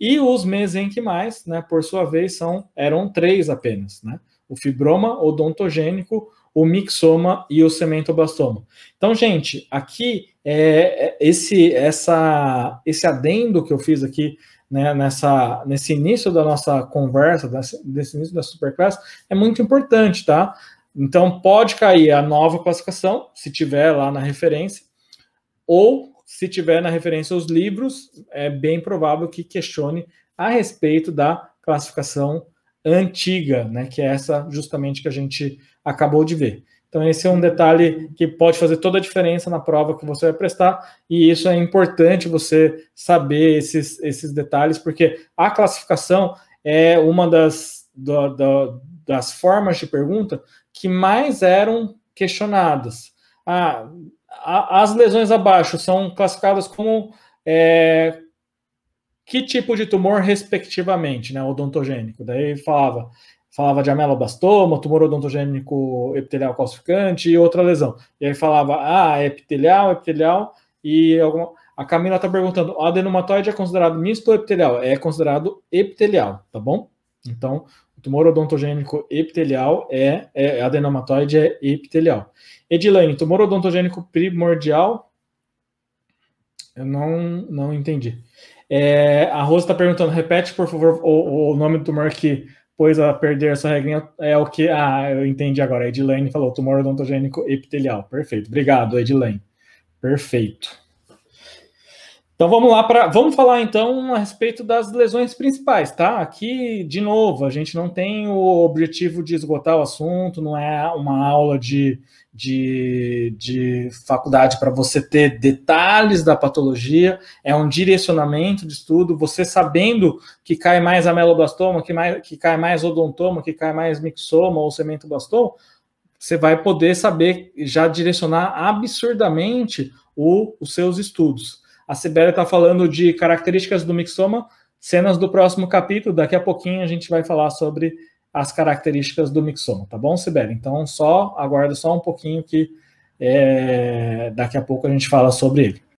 E os mesenquimais, né, por sua vez, são, eram três apenas, né? O fibroma odontogênico, o mixoma e o cementobastoma. Então, gente, aqui é, é esse, essa, esse adendo que eu fiz aqui né, nessa, nesse início da nossa conversa, desse início da superclass, é muito importante, tá? Então, pode cair a nova classificação, se tiver lá na referência, ou se tiver na referência aos livros, é bem provável que questione a respeito da classificação antiga, né, que é essa justamente que a gente acabou de ver. Então, esse é um detalhe que pode fazer toda a diferença na prova que você vai prestar, e isso é importante você saber esses, esses detalhes, porque a classificação é uma das, do, do, das formas de pergunta que mais eram questionadas. Ah, as lesões abaixo são classificadas como é, que tipo de tumor, respectivamente, né, odontogênico. Daí falava, falava de ameloblastoma, tumor odontogênico epitelial calcificante e outra lesão. E aí falava, ah, é epitelial, epitelial e alguma... A Camila está perguntando, o adenomatoide é considerado misto ou epitelial? É considerado epitelial, tá bom? Então, o tumor odontogênico epitelial é, é, é adenomatoide é epitelial. Edilene, tumor odontogênico primordial? Eu não, não entendi. É, a Rosa está perguntando, repete, por favor, o, o nome do tumor que pôs a perder essa regrinha é o que. Ah, eu entendi agora. Edilene falou tumor odontogênico epitelial. Perfeito. Obrigado, Edilene, Perfeito. Então vamos lá para vamos falar então a respeito das lesões principais, tá? Aqui de novo a gente não tem o objetivo de esgotar o assunto, não é uma aula de, de, de faculdade para você ter detalhes da patologia, é um direcionamento de estudo. Você sabendo que cai mais ameloblastoma, que mais que cai mais odontoma, que cai mais mixoma ou cementoblastoma, você vai poder saber já direcionar absurdamente o, os seus estudos. A Sibélia está falando de características do mixoma, cenas do próximo capítulo. Daqui a pouquinho a gente vai falar sobre as características do mixoma, tá bom, Sibélia? Então, só aguarda só um pouquinho que é, daqui a pouco a gente fala sobre ele.